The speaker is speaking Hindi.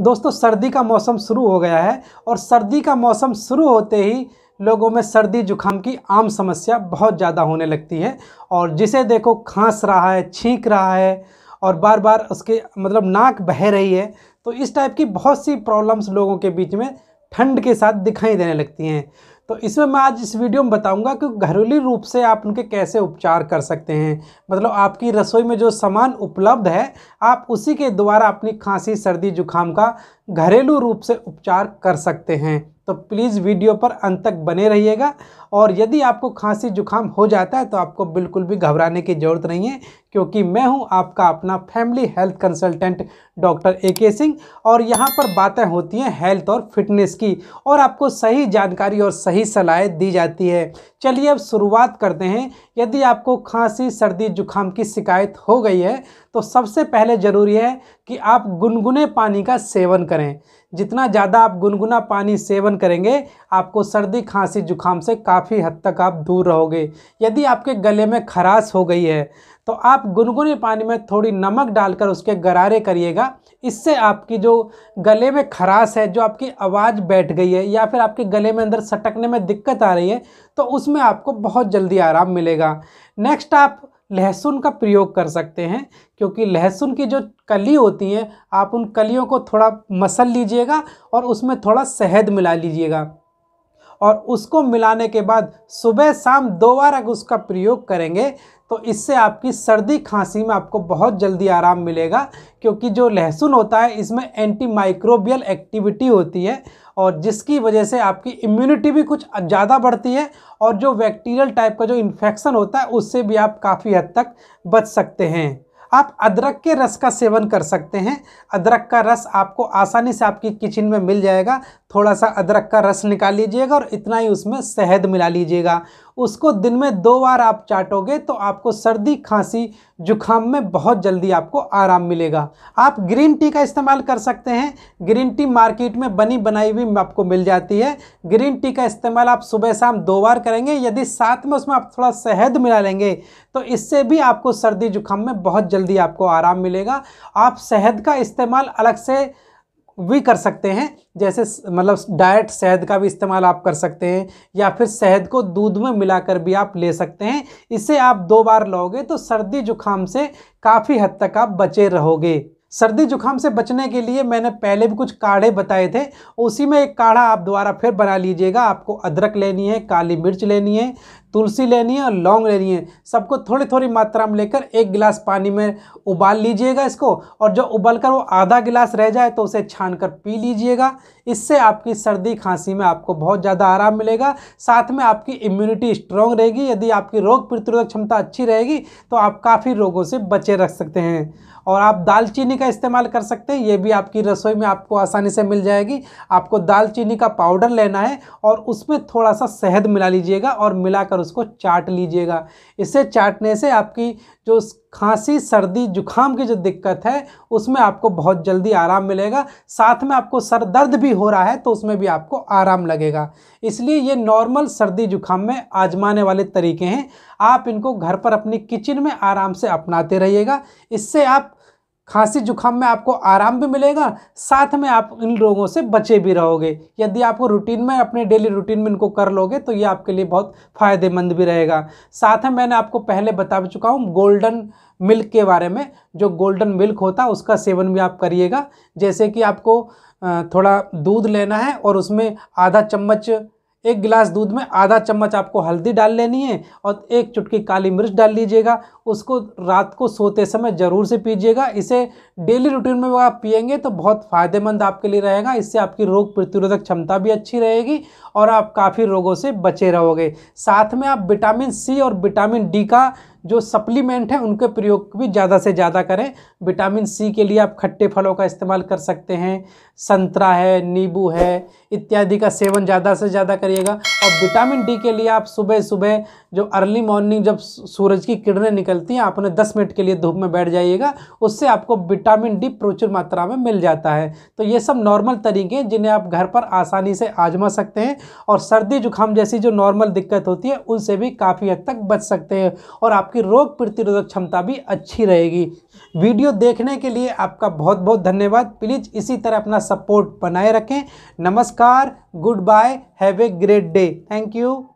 दोस्तों सर्दी का मौसम शुरू हो गया है और सर्दी का मौसम शुरू होते ही लोगों में सर्दी जुखाम की आम समस्या बहुत ज़्यादा होने लगती है और जिसे देखो खांस रहा है छींक रहा है और बार बार उसके मतलब नाक बह रही है तो इस टाइप की बहुत सी प्रॉब्लम्स लोगों के बीच में ठंड के साथ दिखाई देने लगती हैं तो इसमें मैं आज इस वीडियो में बताऊंगा कि घरेलू रूप से आप उनके कैसे उपचार कर सकते हैं मतलब आपकी रसोई में जो सामान उपलब्ध है आप उसी के द्वारा अपनी खांसी सर्दी जुकाम का घरेलू रूप से उपचार कर सकते हैं तो प्लीज़ वीडियो पर अंत तक बने रहिएगा और यदि आपको खांसी जुकाम हो जाता है तो आपको बिल्कुल भी घबराने की ज़रूरत नहीं है क्योंकि मैं हूं आपका अपना family health consultant doctor A K Singh और यहां पर बातें होती हैं हेल्थ और फिटनेस की और आपको सही जानकारी और सही सलाह दी जाती है चलिए अब शुरुआत करते हैं यदि आपको खांसी सर्दी जुकाम की शिकायत हो गई है तो सबसे पहले ज़रूरी है कि आप गुनगुने पानी का सेवन करें जितना ज़्यादा आप गुनगुना पानी सेवन करेंगे आपको सर्दी खांसी जुकाम से काफ़ी हद तक आप दूर रहोगे यदि आपके गले में खराश हो गई है तो आप गुनगुने पानी में थोड़ी नमक डालकर उसके गरारे करिएगा इससे आपकी जो गले में खराश है जो आपकी आवाज़ बैठ गई है या फिर आपके गले में अंदर सटकने में दिक्कत आ रही है तो उसमें आपको बहुत जल्दी आराम मिलेगा नेक्स्ट आप लहसुन का प्रयोग कर सकते हैं क्योंकि लहसुन की जो कली होती है आप उन कलियों को थोड़ा मसल लीजिएगा और उसमें थोड़ा शहद मिला लीजिएगा और उसको मिलाने के बाद सुबह शाम दो बार अगर उसका प्रयोग करेंगे तो इससे आपकी सर्दी खांसी में आपको बहुत जल्दी आराम मिलेगा क्योंकि जो लहसुन होता है इसमें एंटी माइक्रोबियल एक्टिविटी होती है और जिसकी वजह से आपकी इम्यूनिटी भी कुछ ज़्यादा बढ़ती है और जो बैक्टीरियल टाइप का जो इन्फेक्शन होता है उससे भी आप काफ़ी हद तक बच सकते हैं आप अदरक के रस का सेवन कर सकते हैं अदरक का रस आपको आसानी से आपकी किचन में मिल जाएगा थोड़ा सा अदरक का रस निकाल लीजिएगा और इतना ही उसमें शहद मिला लीजिएगा उसको दिन में दो बार आप चाटोगे तो आपको सर्दी खांसी जुखाम में बहुत जल्दी आपको आराम मिलेगा आप ग्रीन टी का इस्तेमाल कर सकते हैं ग्रीन टी मार्केट में बनी बनाई हुई आपको मिल जाती है ग्रीन टी का इस्तेमाल आप सुबह शाम दो बार करेंगे यदि साथ में उसमें आप थोड़ा शहद मिला लेंगे तो इससे भी आपको सर्दी जुखाम में बहुत जल्दी आपको आराम मिलेगा आप शहद का इस्तेमाल अलग से भी कर सकते हैं जैसे मतलब डाइट शहद का भी इस्तेमाल आप कर सकते हैं या फिर शहद को दूध में मिलाकर भी आप ले सकते हैं इसे आप दो बार लोगे तो सर्दी जुकाम से काफ़ी हद तक आप बचे रहोगे सर्दी जुकाम से बचने के लिए मैंने पहले भी कुछ काढ़े बताए थे उसी में एक काढ़ा आप दोबारा फिर बना लीजिएगा आपको अदरक लेनी है काली मिर्च लेनी है तुलसी लेनी है और लौंग लेनी है सबको थोड़ी थोड़ी मात्रा में लेकर एक गिलास पानी में उबाल लीजिएगा इसको और जो उबल कर वो आधा गिलास रह जाए तो उसे छान कर पी लीजिएगा इससे आपकी सर्दी खांसी में आपको बहुत ज़्यादा आराम मिलेगा साथ में आपकी इम्यूनिटी स्ट्रॉन्ग रहेगी यदि आपकी रोग प्रतिरोधक क्षमता अच्छी रहेगी तो आप काफ़ी रोगों से बचे रख सकते हैं और आप दालचीनी का इस्तेमाल कर सकते हैं ये भी आपकी रसोई में आपको आसानी से मिल जाएगी आपको दालचीनी का पाउडर लेना है और उसमें थोड़ा सा शहद मिला लीजिएगा और मिलाकर उसको चाट लीजिएगा इससे चाटने से आपकी जो खांसी सर्दी जुखाम की जो दिक्कत है उसमें आपको बहुत जल्दी आराम मिलेगा साथ में आपको सर दर्द भी हो रहा है तो उसमें भी आपको आराम लगेगा इसलिए ये नॉर्मल सर्दी जुखाम में आजमाने वाले तरीके हैं आप इनको घर पर अपनी किचन में आराम से अपनाते रहिएगा इससे आप खांसी जुकाम में आपको आराम भी मिलेगा साथ में आप इन रोगों से बचे भी रहोगे यदि आपको रूटीन में अपने डेली रूटीन में इनको कर लोगे तो ये आपके लिए बहुत फ़ायदेमंद भी रहेगा साथ में मैंने आपको पहले बता भी चुका हूँ गोल्डन मिल्क के बारे में जो गोल्डन मिल्क होता है उसका सेवन भी आप करिएगा जैसे कि आपको थोड़ा दूध लेना है और उसमें आधा चम्मच एक गिलास दूध में आधा चम्मच आपको हल्दी डाल लेनी है और एक चुटकी काली मिर्च डाल लीजिएगा उसको रात को सोते समय ज़रूर से पीजिएगा इसे डेली रूटीन में आप पियेंगे तो बहुत फ़ायदेमंद आपके लिए रहेगा इससे आपकी रोग प्रतिरोधक क्षमता भी अच्छी रहेगी और आप काफ़ी रोगों से बचे रहोगे साथ में आप विटामिन सी और विटामिन डी का जो सप्लीमेंट है उनके प्रयोग भी ज़्यादा से ज़्यादा करें विटामिन सी के लिए आप खट्टे फलों का इस्तेमाल कर सकते हैं संतरा है नींबू है इत्यादि का सेवन ज़्यादा से ज़्यादा करिएगा और विटामिन डी के लिए आप सुबह सुबह जब अर्ली मॉर्निंग जब सूरज की किरणें निकलती हैं आपने 10 मिनट के लिए धूप में बैठ जाइएगा उससे आपको विटामिन डी प्रचुर मात्रा में मिल जाता है तो ये सब नॉर्मल तरीके हैं जिन्हें आप घर पर आसानी से आजमा सकते हैं और सर्दी जुकाम जैसी जो नॉर्मल दिक्कत होती है उनसे भी काफ़ी हद तक बच सकते हैं और आपकी रोग प्रतिरोधक क्षमता भी अच्छी रहेगी वीडियो देखने के लिए आपका बहुत बहुत धन्यवाद प्लीज़ इसी तरह अपना सपोर्ट बनाए रखें नमस्कार good bye have a great day thank you